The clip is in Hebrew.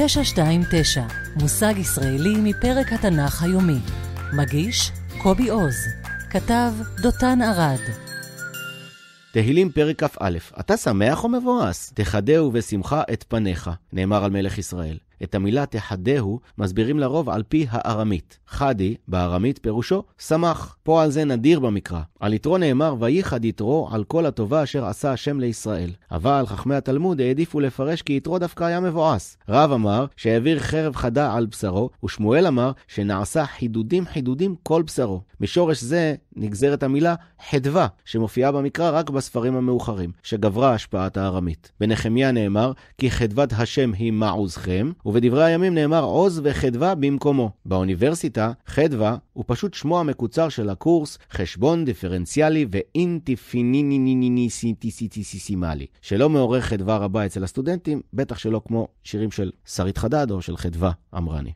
929, מושג ישראלי מפרק התנ"ך היומי. מגיש, קובי עוז. כתב, דותן ארד. תהילים פרק כ"א, אתה שמח או מבואס? תחדהו בשמחה את פניך, נאמר על מלך ישראל. את המילה תחדהו מסבירים לרוב על פי הארמית. חדי, בארמית פירושו שמח. פועל זה נדיר במקרא. על יתרו נאמר, וייחד יתרו על כל הטובה אשר עשה השם לישראל. אבל חכמי התלמוד העדיפו לפרש כי יתרו דווקא היה מבואס. רב אמר שהעביר חרב חדה על בשרו, ושמואל אמר שנעשה חידודים חידודים כל בשרו. משורש זה נגזרת המילה חדווה, שמופיעה במקרא רק בספרים המאוחרים, שגברה השפעת הארמית. בנחמיה נאמר, כי חדוות השם היא מעוזכם, ובדברי הימים נאמר עוז וחדווה במקומו. באוניברסיטה, חדווה הוא פשוט שמו המקוצר של הקורס חשבון דיפרנציאלי ואינטיפיניניניניסיטיסיטיסימלי, של של